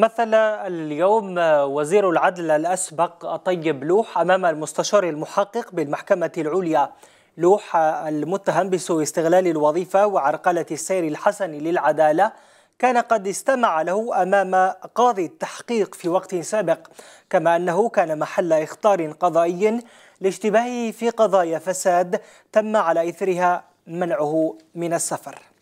مثل اليوم آه، وزير العدل الأسبق الطيب لوح أمام المستشار المحقق بالمحكمة العليا لوح آه، المتهم بسوء استغلال الوظيفة وعرقلة السير الحسن للعدالة كان قد استمع له أمام قاضي التحقيق في وقت سابق كما أنه كان محل إخطار قضائي لاشتباهه في قضايا فساد تم على إثرها منعه من السفر